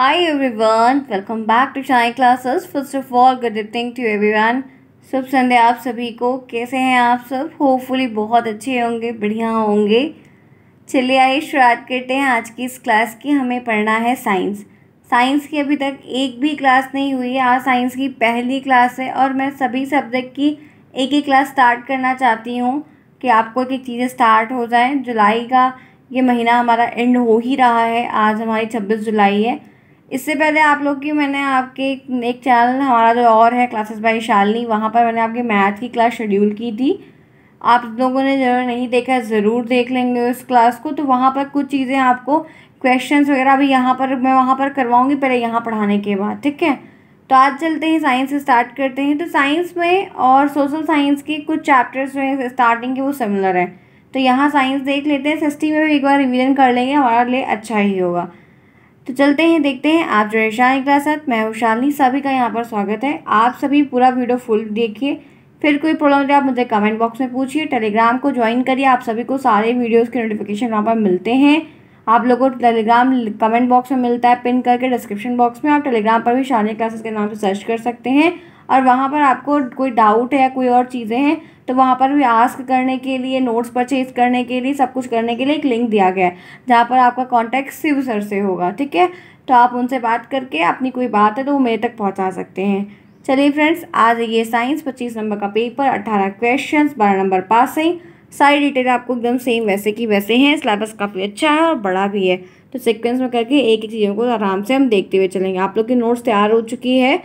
every everyone welcome back to शाई classes first of all good evening to everyone शुभ संध्या आप सभी को कैसे हैं आप सब होपफुली बहुत अच्छे होंगे बढ़िया होंगे चलिए आइए शुरुआत करते हैं आज की इस क्लास की हमें पढ़ना है साइंस साइंस की अभी तक एक भी क्लास नहीं हुई है आज साइंस की पहली क्लास है और मैं सभी सब्जेक्ट की एक ही क्लास स्टार्ट करना चाहती हूँ कि आपको एक चीज़ें स्टार्ट हो जाएँ जुलाई का ये महीना हमारा एंड हो ही रहा है आज हमारी छब्बीस जुलाई है इससे पहले आप लोग की मैंने आपके एक चैनल हमारा जो और है क्लासेस बाई शालनी वहाँ पर मैंने आपकी मैथ की क्लास शेड्यूल की थी आप लोगों ने जो नहीं देखा ज़रूर देख लेंगे उस क्लास को तो वहाँ पर कुछ चीज़ें आपको क्वेश्चंस वगैरह भी यहाँ पर मैं वहाँ पर करवाऊँगी पहले यहाँ पढ़ाने के बाद ठीक है तो आज चलते हैं साइंस स्टार्ट करते हैं तो साइंस में और सोशल साइंस के कुछ चैप्टर्स जो हैं स्टार्टिंग के वो सिमिलर हैं तो यहाँ साइंस देख लेते हैं सिक्सटी में भी एक बार रिवीजन कर लेंगे हमारे लिए अच्छा ही होगा तो चलते हैं देखते हैं आप जो शालिनी क्लास साथ मैं हूँ सभी का यहाँ पर स्वागत है आप सभी पूरा वीडियो फुल देखिए फिर कोई प्रॉब्लम आप मुझे कमेंट बॉक्स में पूछिए टेलीग्राम को ज्वाइन करिए आप सभी को सारे वीडियोज़ के नोटिफिकेशन वहाँ पर मिलते हैं आप लोगों को टेलीग्राम कमेंट बॉक्स में मिलता है पिन करके डिस्क्रिप्शन बॉक्स में आप टेलीग्राम पर भी शालिनी क्लासेस के नाम से सर्च कर सकते हैं और वहाँ पर आपको कोई डाउट है कोई और चीज़ें हैं तो वहाँ पर भी आस्क करने के लिए नोट्स परचेज करने के लिए सब कुछ करने के लिए एक लिंक दिया गया है जहाँ पर आपका कॉन्टैक्ट शिव सर से होगा ठीक है तो आप उनसे बात करके अपनी कोई बात है तो वो मेरे तक पहुँचा सकते हैं चलिए फ्रेंड्स आज ये साइंस पच्चीस नंबर का पेपर अट्ठारह क्वेश्चन बारह नंबर पास हैं सारी डिटेल आपको एकदम सेम वैसे की वैसे हैं सिलेबस काफ़ी अच्छा है और बड़ा भी है तो सीक्वेंस में करके एक एक चीज़ों को आराम से हम देखते हुए चलेंगे आप लोग की नोट्स तैयार हो चुकी है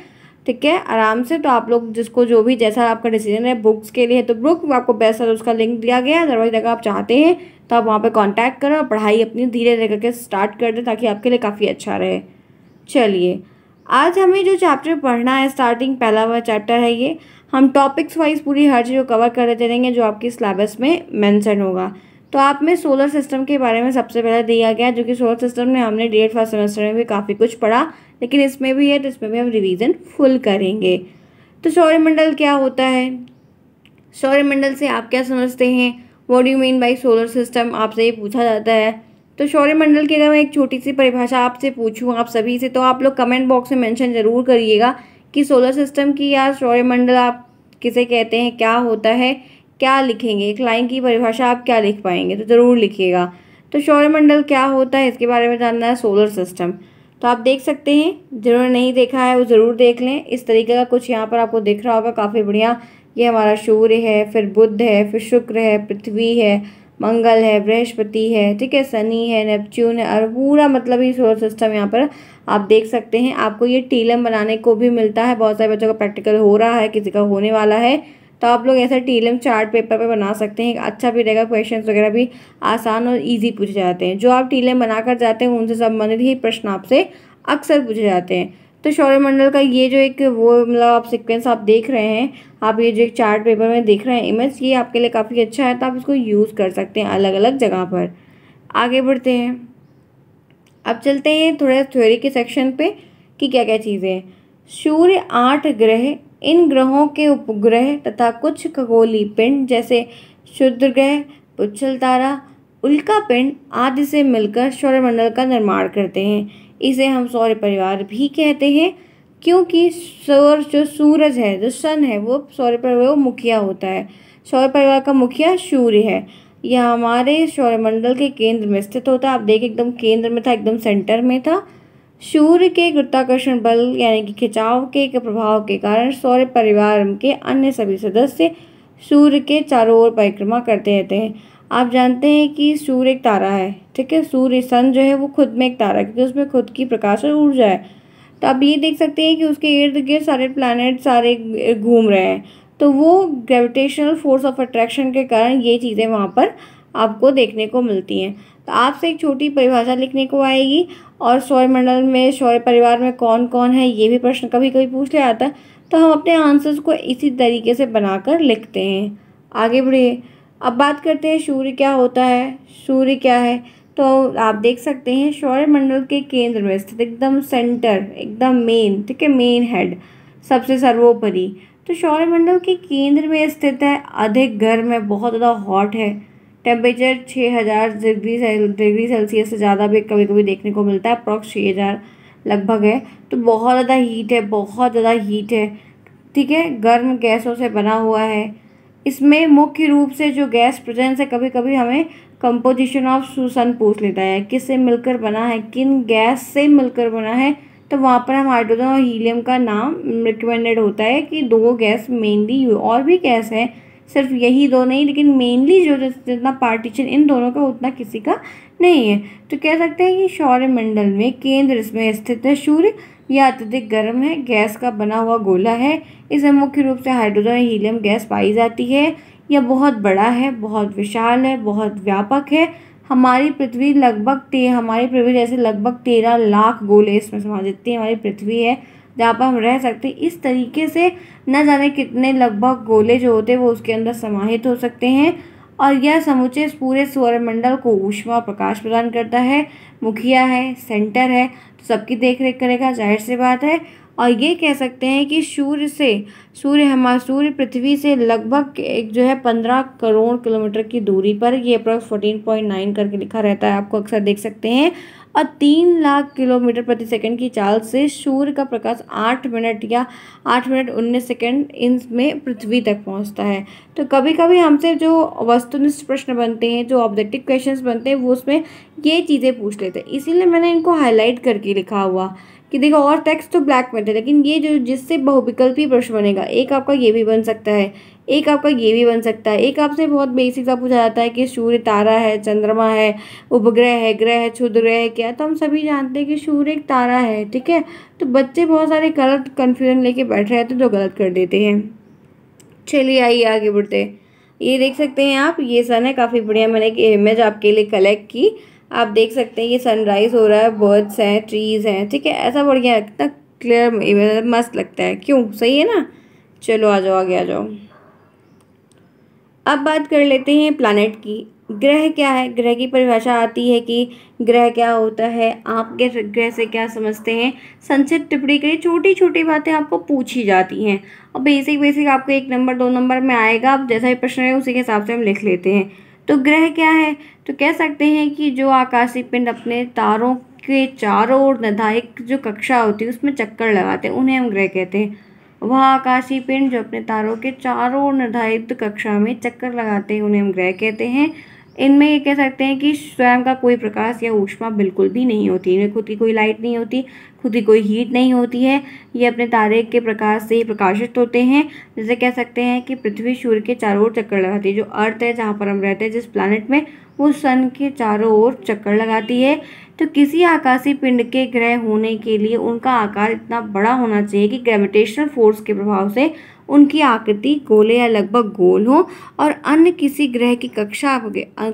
ठीक है आराम से तो आप लोग जिसको जो भी जैसा आपका डिसीजन है बुक्स के लिए तो बुक आपको बेस्ट है उसका लिंक दिया गया है अदरवाइज अगर आप चाहते हैं तो आप वहाँ पर कॉन्टैक्ट करें और पढ़ाई अपनी धीरे धीरे करके स्टार्ट कर दें ताकि आपके लिए काफ़ी अच्छा रहे चलिए आज हमें जो चैप्टर पढ़ना है स्टार्टिंग पहला हुआ चैप्टर है ये हम टॉपिक्स वाइज पूरी हर चीज़ को कवर कर देते रहेंगे जो आपकी सिलेबस में मेंशन होगा तो आप में सोलर सिस्टम के बारे में सबसे पहले दिया गया जो कि सोलर सिस्टम में हमने डेढ़ फर्स्ट सेमेस्टर में भी काफ़ी कुछ पढ़ा लेकिन इसमें भी है तो इसमें भी हम रिवीजन फुल करेंगे तो सौरमंडल क्या होता है सौर्यमंडल से आप क्या समझते हैं what you mean by solar system आपसे ये पूछा जाता है तो सौर्यमंडल की अगर मैं एक छोटी सी परिभाषा आपसे पूछूँ आप सभी से तो आप लोग कमेंट बॉक्स में मेंशन ज़रूर करिएगा कि सोलर सिस्टम की या सौर्यमंडल आप किसे कहते हैं क्या होता है क्या लिखेंगे एक लाइन की परिभाषा आप क्या लिख पाएंगे तो ज़रूर लिखिएगा तो सौरमंडल क्या होता है इसके बारे में जानना है सोलर सिस्टम तो आप देख सकते हैं जिन्होंने नहीं देखा है वो ज़रूर देख लें इस तरीके का कुछ यहाँ पर आपको दिख रहा होगा काफ़ी बढ़िया ये हमारा सूर्य है फिर बुद्ध है फिर शुक्र है पृथ्वी है मंगल है बृहस्पति है ठीक है शनि है नेपच्यून है और पूरा मतलब ये सोलर सिस्टम यहाँ पर आप देख सकते हैं आपको ये टीलम बनाने को भी मिलता है बहुत सारे बच्चों का प्रैक्टिकल हो रहा है किसी का होने वाला है तो आप लोग ऐसा टी चार्ट पेपर पे बना सकते हैं अच्छा भी रहेगा क्वेश्चन वगैरह भी आसान और ईजी पूछे जाते हैं जो आप टी बना बनाकर जाते हैं उनसे संबंधित ही प्रश्न आपसे अक्सर पूछे जाते हैं तो मंडल का ये जो एक वो मतलब आप सिक्वेंस आप देख रहे हैं आप ये जो एक चार्ट पेपर में देख रहे हैं इमेज ये आपके लिए काफ़ी अच्छा है तो आप इसको यूज़ कर सकते हैं अलग अलग जगह पर आगे बढ़ते हैं अब चलते हैं थोड़ा थ्योरी के सेक्शन पे कि क्या क्या चीज़ें सूर्य आठ ग्रह इन ग्रहों के उपग्रह तथा कुछ खगोली पिंड जैसे ग्रह पुच्छल तारा उल्का पिंड आदि से मिलकर सौरमंडल का निर्माण करते हैं इसे हम सौर्य परिवार भी कहते हैं क्योंकि सौर जो सूरज है जो सन है वो सौर्य परिवार वो मुखिया होता है सौर्य परिवार का मुखिया सूर्य है यह हमारे सौरमंडल के केंद्र में स्थित होता है आप देखें एकदम केंद्र में था एकदम सेंटर में था सूर्य के गुरुत्वाकर्षण बल यानी कि खिंचाव के, प्रभाव के कारण सौर्य परिवार के अन्य सभी सदस्य सूर्य के चारों ओर परिक्रमा करते रहते हैं आप जानते हैं कि सूर्य एक तारा है ठीक है सूर्य सन जो है वो खुद में एक तारा है क्योंकि उसमें खुद की प्रकाश और ऊर्जा है तो आप ये देख सकते हैं कि उसके इर्द गिर्द सारे प्लानट सारे घूम रहे हैं तो वो ग्रेविटेशनल फोर्स ऑफ अट्रैक्शन के कारण ये चीज़ें वहाँ पर आपको देखने को मिलती हैं तो आपसे एक छोटी परिभाषा लिखने को आएगी और सौर मंडल में सौर परिवार में कौन कौन है ये भी प्रश्न कभी कभी पूछ लिया जाता है तो हम अपने आंसर्स को इसी तरीके से बनाकर लिखते हैं आगे बढ़िए अब बात करते हैं सूर्य क्या होता है सूर्य क्या है तो आप देख सकते हैं मंडल के केंद्र में स्थित एकदम सेंटर एकदम मेन ठीक है मेन हेड सबसे सर्वोपरि तो सौरमंडल के केंद्र में स्थित है अधिक गर्म है बहुत ज़्यादा हॉट है टेम्परेचर 6000 डिग्री डिग्री सेल्सियस से ज़्यादा भी कभी कभी देखने को मिलता है अप्रॉक्स छः हज़ार लगभग है तो बहुत ज़्यादा हीट है बहुत ज़्यादा हीट है ठीक है गर्म गैसों से बना हुआ है इसमें मुख्य रूप से जो गैस प्रेजेंस है कभी कभी हमें कंपोजिशन ऑफ सुसन पूछ लेता है किस से मिलकर बना है किन गैस से मिलकर बना है तो वहाँ पर हम हाइड्रोजन और हीलियम का नाम रिकमेंडेड होता है कि दो गैस मेनली और भी गैस है सिर्फ यही दो नहीं लेकिन मेनली जो जितना पार्टीशन इन दोनों का उतना किसी का नहीं है तो कह सकते हैं कि मंडल में केंद्र इसमें स्थित है सूर्य यह अत्यधिक गर्म है गैस का बना हुआ गोला है इसमें मुख्य रूप से हाइड्रोजन हीलियम गैस पाई जाती है यह बहुत बड़ा है बहुत विशाल है बहुत व्यापक है हमारी पृथ्वी लगभग ते हमारी पृथ्वी जैसे लगभग तेरह लाख गोले इसमें समा जितनी हमारी पृथ्वी है जहाँ पर हम रह सकते हैं इस तरीके से न जाने कितने लगभग गोले जो होते हैं वो उसके अंदर समाहित हो सकते हैं और यह समुचे पूरे सूर्यमंडल को ऊष्मा प्रकाश प्रदान करता है मुखिया है सेंटर है तो सबकी देख रेख करेगा जाहिर सी बात है और ये कह सकते हैं कि सूर्य से सूर्य हमारा सूर्य पृथ्वी से लगभग एक जो है पंद्रह करोड़ किलोमीटर की दूरी पर ये अप्रॉक्स फोर्टीन पॉइंट नाइन करके लिखा रहता है आपको अक्सर देख सकते हैं और तीन लाख किलोमीटर प्रति सेकंड की चाल से सूर्य का प्रकाश आठ मिनट या आठ मिनट उन्नीस सेकंड इन में पृथ्वी तक पहुंचता है तो कभी कभी हमसे जो वस्तुनिष्ठ प्रश्न बनते हैं जो ऑब्जेक्टिव क्वेश्चंस बनते हैं वो उसमें ये चीज़ें पूछ लेते हैं इसीलिए मैंने इनको हाईलाइट करके लिखा हुआ कि देखो और टेक्स्ट तो ब्लैक में थे लेकिन ये जो जिससे बहुविकल्पी प्रश्न बनेगा एक आपका ये भी बन सकता है एक आपका ये भी बन सकता है एक आपसे बहुत बेसिक सा पूछा जाता है कि सूर्य तारा है चंद्रमा है उपग्रह है ग्रह है क्षुद्र ग्रह है क्या तो हम सभी जानते हैं कि सूर्य एक तारा है ठीक है तो बच्चे बहुत सारे गलत कन्फ्यूजन लेके बैठ रहे थे जो तो गलत कर देते हैं चलिए आइए आगे बढ़ते ये देख सकते हैं आप ये सन है काफ़ी बढ़िया मैंने एक इमेज आपके लिए कलेक्ट की आप देख सकते हैं ये सनराइज़ हो रहा है बर्ड्स हैं ट्रीज़ हैं ठीक है ऐसा बढ़िया लगता क्लियर मतलब मस्त लगता है क्यों सही है ना चलो आ जाओ आगे आ जाओ अब बात कर लेते हैं प्लानट की ग्रह क्या है ग्रह की परिभाषा आती है कि ग्रह क्या होता है आप ग्रह से क्या समझते हैं संक्षिप्त टिप्पणी के लिए छोटी छोटी बातें आपको पूछी जाती हैं और बेसिक बेसिक आपको एक नंबर दो नंबर में आएगा आप जैसा भी प्रश्न है उसी के हिसाब से हम लिख लेते हैं तो ग्रह क्या है तो कह सकते हैं कि जो आकाशीय पिंड अपने तारों के चारों ओर निर्धारित जो कक्षा होती है उसमें चक्कर लगाते हैं उन्हें हम ग्रह कहते हैं वह आकाशीय पिंड जो अपने तारों के चारों निर्धारित कक्षा में चक्कर लगाते हैं उन्हें हम ग्रह कहते हैं इनमें ये कह सकते हैं कि स्वयं का कोई प्रकाश या ऊष्मा बिल्कुल भी नहीं होती इन्हें खुद की कोई लाइट नहीं होती खुद ही कोई हीट नहीं होती है ये अपने तारे के प्रकाश से ही प्रकाशित होते हैं जैसे कह सकते हैं कि पृथ्वी सूर्य के चारों ओर चक्कर लगाती है जो अर्थ है जहाँ पर हम रहते हैं जिस प्लानट में वो सन के चारों ओर चक्कर लगाती है तो किसी आकाशीय पिंड के ग्रह होने के लिए उनका आकार इतना बड़ा होना चाहिए कि ग्रेविटेशनल फोर्स के प्रभाव से उनकी आकृति गोले या लगभग गोल हो और अन्य किसी ग्रह की कक्षा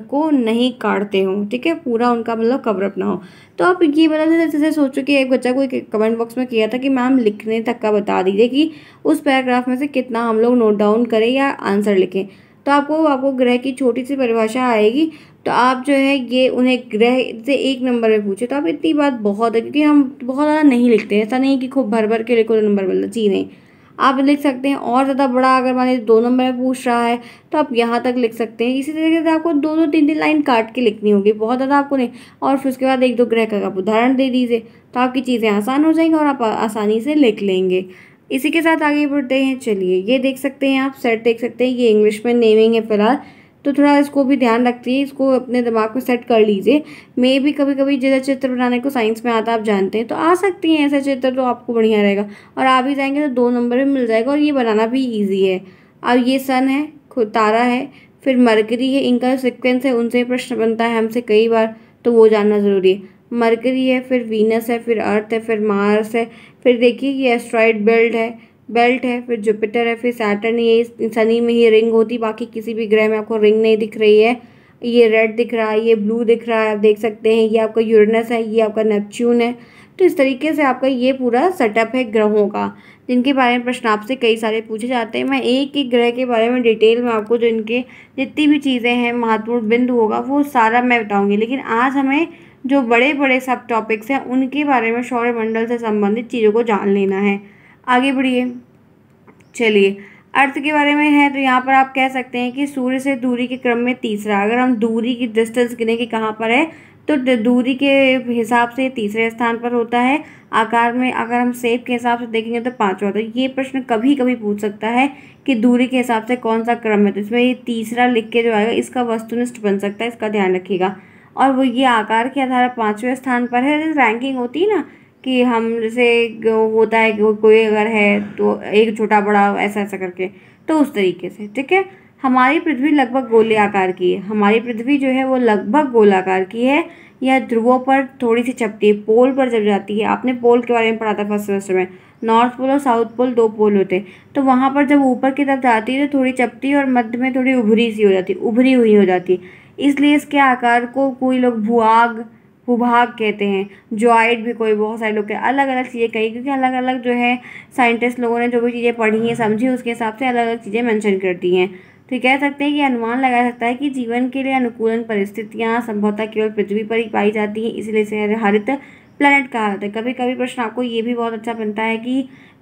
को नहीं काटते हों ठीक है पूरा उनका मतलब कवरअप ना हो तो आप ये बता तो जैसे सोचो कि एक बच्चा एक कमेंट बॉक्स में किया था कि मैम लिखने तक का बता दीजिए कि उस पैराग्राफ में से कितना हम लोग नोट डाउन करें या आंसर लिखें तो आपको आपको ग्रह की छोटी सी परिभाषा आएगी तो आप जो है ये उन्हें ग्रह से एक नंबर में पूछे तो आप इतनी बात बहुत है क्योंकि हम बहुत ज़्यादा नहीं लिखते ऐसा नहीं कि खूब भर भर के लिखो तो नंबर मिलता जी नहीं आप लिख सकते हैं और ज़्यादा बड़ा अगर मान लीजिए दो नंबर में पूछ रहा है तो आप यहाँ तक लिख सकते हैं इसी तरीके से आपको दो दो तीन तीन लाइन काट के लिखनी होगी बहुत ज़्यादा आपको नहीं और फिर उसके बाद एक दो ग्रह का आप उदाहरण दे दीजिए तो आपकी चीज़ें आसान हो जाएंगी और आप आसानी से लिख लेंगे इसी के साथ आगे बढ़ते हैं चलिए ये देख सकते हैं आप सेट देख सकते हैं ये इंग्लिश में नेमिंग है फिलहाल तो थोड़ा इसको भी ध्यान रखती है इसको अपने दिमाग को सेट कर लीजिए मे भी कभी कभी जैसा चित्र बनाने को साइंस में आता आप जानते हैं तो आ सकती हैं ऐसा चित्र तो आपको बढ़िया रहेगा और आ भी जाएंगे तो दो नंबर भी मिल जाएगा और ये बनाना भी ईजी है अब ये सन है तारा है फिर मरकरी है इनका सिक्वेंस है उनसे प्रश्न बनता है हमसे कई बार तो वो जानना ज़रूरी है मरकरी है फिर वीनस है फिर अर्थ है फिर मार्स है फिर देखिए ये एस्ट्रॉयड बेल्ट है बेल्ट है फिर जुपिटर है फिर सैटर्न ये सनी में ही रिंग होती बाकी किसी भी ग्रह में आपको रिंग नहीं दिख रही है ये रेड दिख रहा है ये ब्लू दिख रहा है आप देख सकते हैं ये आपका यूरनस है ये आपका नेपच्यून है तो इस तरीके से आपका ये पूरा सेटअप है ग्रहों का जिनके बारे में प्रश्न आपसे कई सारे पूछे जाते हैं मैं एक एक ग्रह के बारे में डिटेल में आपको जो इनके जितनी भी चीज़ें हैं महत्वपूर्ण बिंदु होगा वो सारा मैं बताऊँगी लेकिन आज हमें जो बड़े बड़े सब टॉपिक्स हैं उनके बारे में सौर्यमंडल से संबंधित चीज़ों को जान लेना है आगे बढ़िए चलिए अर्थ के बारे में है तो यहाँ पर आप कह सकते हैं कि सूर्य से दूरी के क्रम में तीसरा अगर हम दूरी की डिस्टेंस गिने कि कहाँ पर है तो दूरी के हिसाब से तीसरे स्थान पर होता है आकार में अगर हम सेब के हिसाब से देखेंगे तो पाँचवा तो ये प्रश्न कभी कभी पूछ सकता है कि दूरी के हिसाब से कौन सा क्रम है तो इसमें ये तीसरा लिख के जो आएगा इसका वस्तुनिष्ठ बन सकता है इसका ध्यान रखिएगा और वो ये आकार के आधार पाँचवें स्थान पर है रैंकिंग होती है ना कि हम जैसे होता है कि कोई अगर है तो एक छोटा बड़ा ऐसा ऐसा करके तो उस तरीके से ठीक है हमारी पृथ्वी लगभग गोले आकार की है हमारी पृथ्वी जो है वो लगभग गोलाकार की है यह ध्रुवों पर थोड़ी सी चपटी है पोल पर जब जाती है आपने पोल के बारे में पढ़ा था फर्स्ट सेमेस्टर में नॉर्थ पोल और साउथ पोल दो पोल होते हैं तो वहाँ पर जब ऊपर की तरफ जाती है तो थोड़ी चपटी और मध्य में थोड़ी उभरी सी हो जाती है उभरी हुई हो जाती है इसलिए इसके आकार को कोई लोग भुआग भूभाग कहते हैं जॉइड भी कोई बहुत सारे लोग के अलग अलग चीज़ें कही क्योंकि अलग अलग जो है साइंटिस्ट लोगों ने जो भी चीज़ें पढ़ी हैं समझी उसके हिसाब से अलग अलग चीज़ें मैंशन कर दी हैं तो कह सकते हैं कि अनुमान लगा सकता है कि जीवन के लिए अनुकूलन परिस्थितियाँ संभवतः केवल पृथ्वी पर ही पाई जाती हैं इसलिए हरित प्लानट कहा जाता है कभी कभी प्रश्न आपको ये भी बहुत अच्छा बनता है कि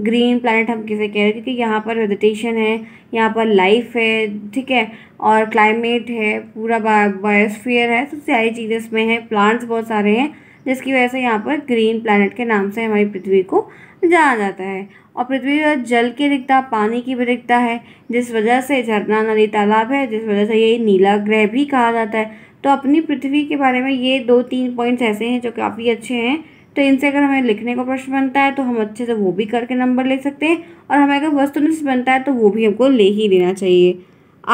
ग्रीन प्लानट हम किसे कह रहे हैं क्योंकि यहाँ पर वेजिटेशन है यहाँ पर लाइफ है ठीक है और क्लाइमेट है पूरा बायोस्फीयर है सबसे सारी चीज़ें इसमें हैं प्लांट्स बहुत सारे हैं जिसकी वजह से यहाँ पर ग्रीन प्लानट के नाम से हमारी पृथ्वी को जाना जाता है और पृथ्वी पर जल की अधिकता पानी की अधिकता है जिस वजह से झरना नदी तालाब है जिस वजह से ये नीला ग्रह भी कहा जाता है तो अपनी पृथ्वी के बारे में ये दो तीन पॉइंट्स ऐसे हैं जो काफ़ी अच्छे हैं तो इनसे अगर हमें लिखने का प्रश्न बनता है तो हम अच्छे से वो भी करके नंबर ले सकते हैं और हमें अगर वस्तुनिष्ठ बनता है तो वो भी हमको ले ही लेना चाहिए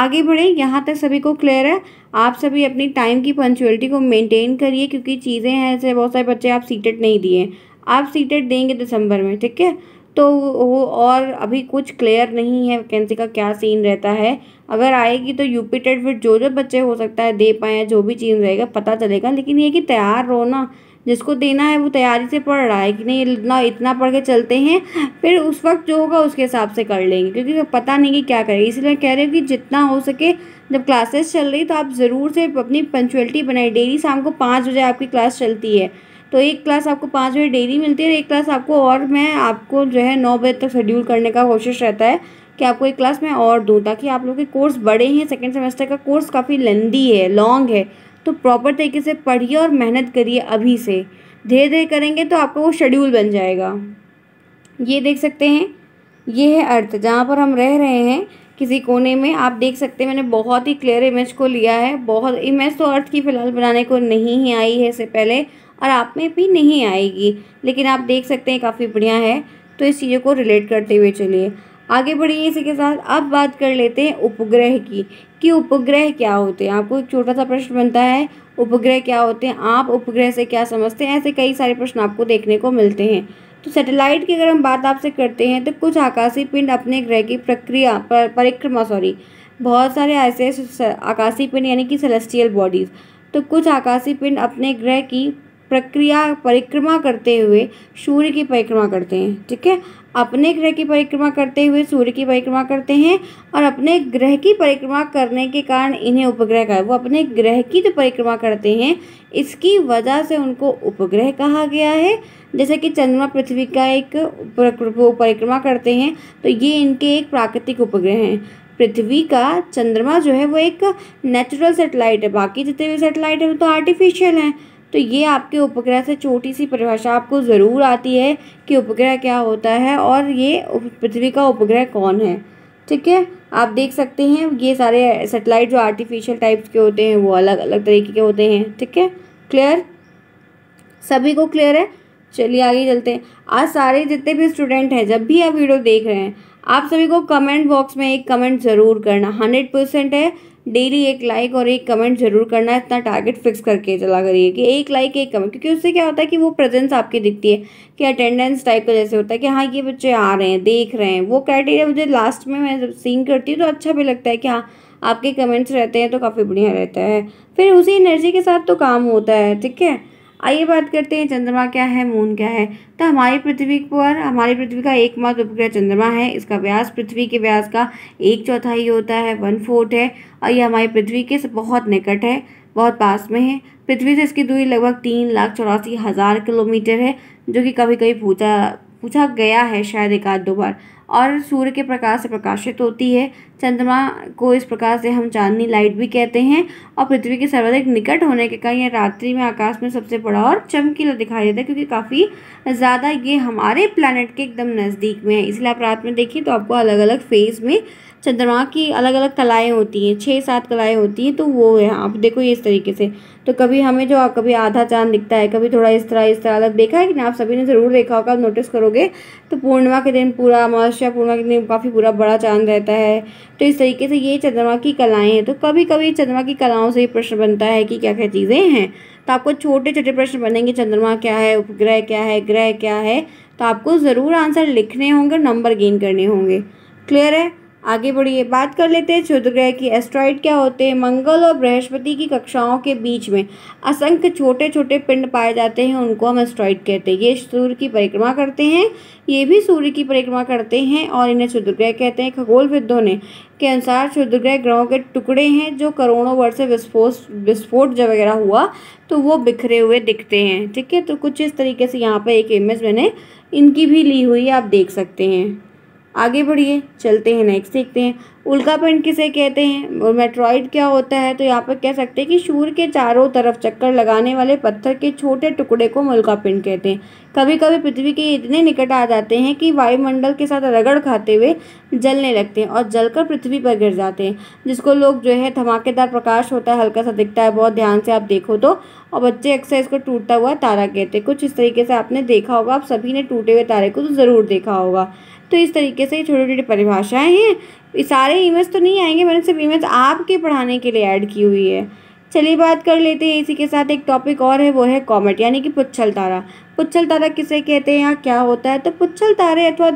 आगे बढ़ें यहाँ तक सभी को क्लियर है आप सभी अपनी टाइम की पंचुअलिटी को मेंटेन करिए क्योंकि चीज़ें हैं ऐसे बहुत सारे बच्चे आप सीटेट नहीं दिए आप सीटेट देंगे दिसंबर में ठीक है तो वो और अभी कुछ क्लियर नहीं है वैकेंसी का क्या सीन रहता है अगर आएगी तो यूपी टेट फिर जो जो बच्चे हो सकता है दे पाए जो भी चीज़ रहेगा पता चलेगा लेकिन ये कि तैयार रहो ना जिसको देना है वो तैयारी से पढ़ रहा है कि नहीं इतना इतना पढ़ के चलते हैं फिर उस वक्त जो होगा उसके हिसाब से कर लेंगे क्योंकि तो पता नहीं कि क्या करेंगे इसलिए कह रहे हैं कि जितना हो सके जब क्लासेस चल रही तो आप ज़रूर से अपनी पंचुअलिटी बनाए डेली शाम को पाँच बजे आपकी क्लास चलती है तो एक क्लास आपको पाँच बजे डेली मिलती है और एक क्लास आपको और मैं आपको जो है नौ बजे तक शेड्यूल करने का कोशिश रहता है कि आपको एक क्लास मैं और दूँ ताकि आप लोग के कोर्स बड़े हैं सेकेंड सेमेस्टर का कोर्स काफ़ी लेंदी है लॉन्ग है तो प्रॉपर तरीके से पढ़िए और मेहनत करिए अभी से धीरे धीरे करेंगे तो आपका वो शेड्यूल बन जाएगा ये देख सकते हैं ये है अर्थ जहाँ पर हम रह रहे हैं किसी कोने में आप देख सकते हैं मैंने बहुत ही क्लियर इमेज को लिया है बहुत इमेज तो अर्थ की फ़िलहाल बनाने को नहीं ही आई है इससे पहले और आप में भी नहीं आएगी लेकिन आप देख सकते हैं काफ़ी बढ़िया है तो इस चीज़ों को रिलेट करते हुए चलिए आगे बढ़िए इसी के साथ अब बात कर लेते हैं उपग्रह की कि उपग्रह क्या होते हैं आपको एक छोटा सा प्रश्न बनता है उपग्रह क्या होते हैं आप उपग्रह से क्या समझते हैं ऐसे कई सारे प्रश्न आपको देखने को मिलते हैं तो सैटेलाइट की अगर हम बात आपसे करते हैं तो कुछ आकाशीय पिंड अपने ग्रह की प्रक्रिया पर परिक्रमा सॉरी बहुत सारे ऐसे आकाशीय पिंड यानी कि सेलेस्टियल बॉडीज़ तो कुछ आकाशीय पिंड अपने ग्रह की प्रक्रिया परिक्रमा करते हुए सूर्य की परिक्रमा करते हैं ठीक है अपने ग्रह की परिक्रमा करते हुए सूर्य की परिक्रमा करते हैं और अपने ग्रह की परिक्रमा करने के कारण इन्हें उपग्रह कहा वो अपने ग्रह की जो परिक्रमा करते हैं इसकी वजह से उनको उपग्रह कहा गया है जैसे कि चंद्रमा पृथ्वी का एक परिक्रमा करते हैं तो ये इनके एक प्राकृतिक उपग्रह हैं पृथ्वी का चंद्रमा जो है वो एक नेचुरल सेटेलाइट है बाकी जितने भी सेटेलाइट हैं वो तो आर्टिफिशियल हैं तो ये आपके उपग्रह से छोटी सी परिभाषा आपको ज़रूर आती है कि उपग्रह क्या होता है और ये पृथ्वी का उपग्रह कौन है ठीक है आप देख सकते हैं ये सारे सेटेलाइट जो आर्टिफिशियल टाइप्स के होते हैं वो अलग अलग तरीके के होते हैं ठीक है क्लियर सभी को क्लियर है चलिए आगे चलते हैं आज सारे जितने भी स्टूडेंट हैं जब भी आप वीडियो देख रहे हैं आप सभी को कमेंट बॉक्स में एक कमेंट ज़रूर करना हंड्रेड परसेंट है डेली एक लाइक और एक कमेंट जरूर करना इतना टारगेट फिक्स करके चला करिए कि एक लाइक एक कमेंट क्योंकि उससे क्या होता है कि वो प्रेजेंस आपकी दिखती है कि अटेंडेंस टाइप का जैसे होता है कि हाँ ये बच्चे आ रहे हैं देख रहे हैं वो क्राइटेरिया मुझे लास्ट में मैं जब सीन करती हूँ तो अच्छा भी लगता है कि हाँ आपके कमेंट्स रहते हैं तो काफ़ी बढ़िया रहता है फिर उसी एनर्जी के साथ तो काम होता है ठीक है आइए बात करते हैं चंद्रमा क्या है मून क्या है तो हमारी पृथ्वी पर हमारी पृथ्वी का एकमात्र उपग्रह चंद्रमा है इसका व्यास पृथ्वी के व्यास का एक चौथाई होता है वन फोर्थ है और ये हमारी पृथ्वी के बहुत निकट है बहुत पास में है पृथ्वी से इसकी दूरी लगभग तीन लाख चौरासी हज़ार किलोमीटर है जो कि कभी कभी पूछा पूछा गया है शायद एक आध दो बार और सूर्य के प्रकाश से प्रकाशित होती है चंद्रमा को इस प्रकार से हम चांदनी लाइट भी कहते हैं और पृथ्वी के सर्वाधिक निकट होने के कारण यह रात्रि में आकाश में सबसे बड़ा और चमकीला दिखाई देता है क्योंकि काफ़ी ज़्यादा ये हमारे प्लानट के एकदम नज़दीक में है इसलिए आप रात में देखिए तो आपको अलग अलग फेज़ में चंद्रमा की अलग अलग कलाएं होती हैं छः सात कलाएं होती हैं तो वो है आप देखो ये इस तरीके से तो कभी हमें जो कभी आधा चांद दिखता है कभी थोड़ा इस तरह इस तरह अलग देखा है कि ना आप सभी ने ज़रूर देखा होगा नोटिस करोगे तो पूर्णिमा के दिन पूरा अमावस्या पूर्णिमा के दिन काफ़ी पूरा बड़ा चांद रहता है तो इस तरीके से ये चंद्रमा की कलाएँ हैं तो कभी कभी चंद्रमा की कलाओं से ये प्रश्न बनता है कि क्या क्या चीज़ें हैं तो आपको छोटे छोटे प्रश्न बनेंगे चंद्रमा क्या है उपग्रह क्या है ग्रह क्या है तो आपको ज़रूर आंसर लिखने होंगे नंबर गेन करने होंगे क्लियर है आगे बढ़िए बात कर लेते हैं क्षुद्र ग्रह की एस्ट्रॉइड क्या होते हैं मंगल और बृहस्पति की कक्षाओं के बीच में असंख्य छोटे छोटे पिंड पाए जाते हैं उनको हम एस्ट्रॉइड कहते हैं ये सूर्य की परिक्रमा करते हैं ये भी सूर्य की परिक्रमा करते हैं और इन्हें क्षुद्र ग्रह कहते हैं विद्धों ने के अनुसार क्षुद्र ग्रह ग्रहों के टुकड़े हैं जो करोड़ों वर्ष से विस्फोट विस्फोट जब वगैरह हुआ तो वो बिखरे हुए दिखते हैं ठीक है तो कुछ इस तरीके से यहाँ पर एक इमेज मैंने इनकी भी ली हुई आप देख सकते हैं आगे बढ़िए चलते हैं नेक्स्ट देखते हैं उल्कापिंड किसे कहते हैं और मेट्रॉइड क्या होता है तो यहाँ पर कह सकते हैं कि सूर्य के चारों तरफ चक्कर लगाने वाले पत्थर के छोटे टुकड़े को उल्कापिंड कहते हैं कभी कभी पृथ्वी के इतने निकट आ जाते हैं कि वायुमंडल के साथ रगड़ खाते हुए जलने लगते हैं और जलकर पृथ्वी पर गिर जाते हैं जिसको लोग जो है धमाकेदार प्रकाश होता है हल्का सा दिखता है बहुत ध्यान से आप देखो तो और बच्चे अक्सर इसको टूटता हुआ तारा कहते हैं कुछ इस तरीके से आपने देखा होगा आप सभी ने टूटे हुए तारे को तो ज़रूर देखा होगा तो इस तरीके से छोटी छोटी परिभाषाएँ हैं सारे इमेज तो नहीं आएंगे मैंने सिर्फ इमेज आपके पढ़ाने के लिए ऐड की हुई है चलिए बात कर लेते हैं इसी के साथ एक टॉपिक और है वो है कॉमेट यानी कि पुच्छल तारा पुच्छल तारा किसे कहते हैं या क्या होता है तो पुच्छल तारे अथवा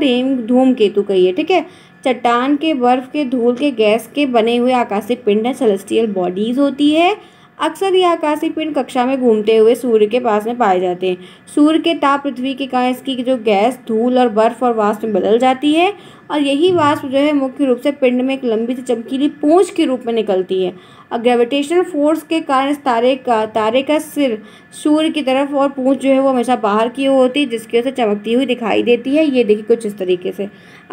धूम कही कहिए ठीक है चट्टान के बर्फ के धूल के गैस के बने हुए आकाशीय पिंड है सेलेस्टियल बॉडीज होती है अक्सर ये आकाशीय पिंड कक्षा में घूमते हुए सूर्य के पास में पाए जाते हैं सूर्य के ताप पृथ्वी के कारण इसकी जो गैस धूल और बर्फ और वाष्प में बदल जाती है और यही वाष्प जो है मुख्य रूप से पिंड में एक लंबी से चमकीली पूंछ के रूप में निकलती है और ग्रेविटेशनल फोर्स के कारण इस तारे का तारे का सिर सूर्य की तरफ और पूंछ जो है वो हमेशा बाहर की ओर होती है जिसकी वजह से चमकती हुई दिखाई देती है ये देखिए कुछ इस तरीके से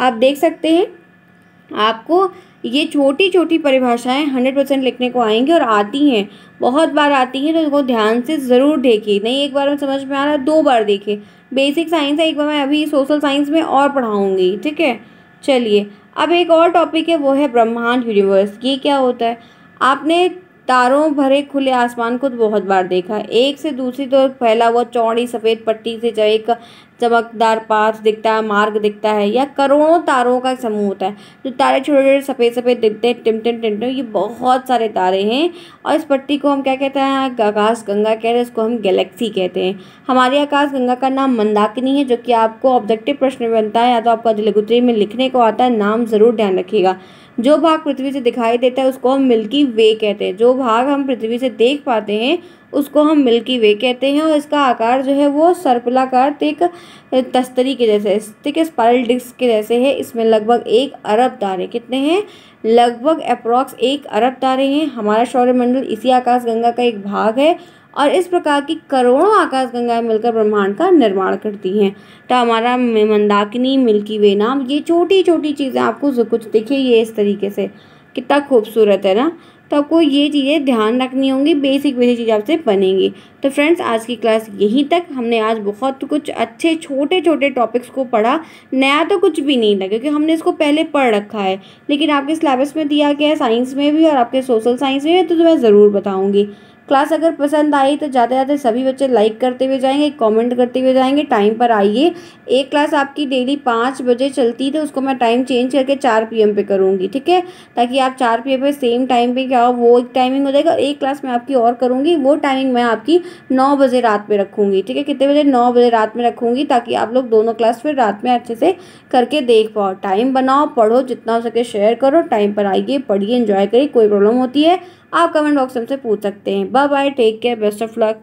आप देख सकते हैं आपको ये छोटी छोटी परिभाषाएं हंड्रेड परसेंट लिखने को आएंगी और आती हैं बहुत बार आती हैं तो उनको ध्यान से ज़रूर देखिए नहीं एक बार में समझ में आ रहा है दो बार देखिए बेसिक साइंस है एक बार मैं अभी सोशल साइंस में और पढ़ाऊँगी ठीक है चलिए अब एक और टॉपिक है वो है ब्रह्मांड यूनिवर्स ये क्या होता है आपने तारों भरे खुले आसमान को तो बहुत बार देखा एक से दूसरी तरफ तो फैला हुआ चौड़ी सफ़ेद पट्टी से चाहे एक चमकदार पाथ दिखता है मार्ग दिखता है या करोड़ों तारों का समूह होता है जो तारे छोटे छोटे सफ़ेद सफ़ेद दिखते हैं टिमटिम टिमटिम ये बहुत सारे तारे हैं और इस पट्टी को हम क्या कहते हैं आकाश गंगा कहते हैं इसको हम गैलेक्सी कहते हैं हमारी आकाश गंगा का नाम मंदाकिनी है जो कि आपको ऑब्जेक्टिव प्रश्न में बनता है या तो आपको दिलगुत्री में लिखने को आता है नाम ज़रूर ध्यान रखिएगा जो भाग पृथ्वी से दिखाई देता है उसको हम मिल्की वे कहते हैं जो भाग हम पृथ्वी से देख पाते हैं उसको हम मिल्की वे कहते हैं और इसका आकार जो है वो सर्पलाकार एक तस्तरी के जैसे ठीक है स्पाइरल डिस्क के जैसे है इसमें लगभग एक अरब तारे कितने हैं लगभग अप्रॉक्स एक अरब तारे हैं हमारा सौर्यमंडल इसी आकाश गंगा का एक भाग है और इस प्रकार की करोड़ों आकाश गंगाएं मिलकर ब्रह्मांड का निर्माण करती हैं टामारा मंदाकिनी मिल्की वे नाम ये छोटी छोटी चीज़ें आपको जो कुछ देखिए ये इस तरीके से कितना खूबसूरत है ना तो आपको ये चीज़ें ध्यान रखनी होंगी बेसिक बेसिक चीज़ आपसे बनेंगी तो फ्रेंड्स आज की क्लास यहीं तक हमने आज बहुत कुछ अच्छे छोटे छोटे टॉपिक्स को पढ़ा नया तो कुछ भी नहीं था क्योंकि हमने इसको पहले पढ़ रखा है लेकिन आपके सिलेबस में दिया गया है साइंस में भी और आपके सोशल साइंस में भी तो, तो मैं ज़रूर बताऊँगी क्लास अगर पसंद आई तो ज़्यादा से ज़्यादा सभी बच्चे लाइक करते हुए जाएंगे कमेंट करते हुए जाएंगे टाइम पर आइए एक क्लास आपकी डेली पाँच बजे चलती थी तो उसको मैं टाइम चेंज करके चार पी पे करूँगी ठीक है ताकि आप चार पी पे सेम टाइम पे क्या हो वो एक टाइमिंग हो जाएगा एक क्लास मैं आपकी और करूँगी वो टाइमिंग मैं आपकी नौ बजे रात में रखूँगी ठीक है कितने बजे नौ बजे रात में रखूँगी ताकि आप लोग दोनों क्लास फिर रात में अच्छे से करके देख पाओ टाइम बनाओ पढ़ो जितना हो सके शेयर करो टाइम पर आइए पढ़िए इंजॉय करिए कोई प्रॉब्लम होती है आप कमेंट बॉक्स में हमसे पूछ सकते हैं bye bye take care best of luck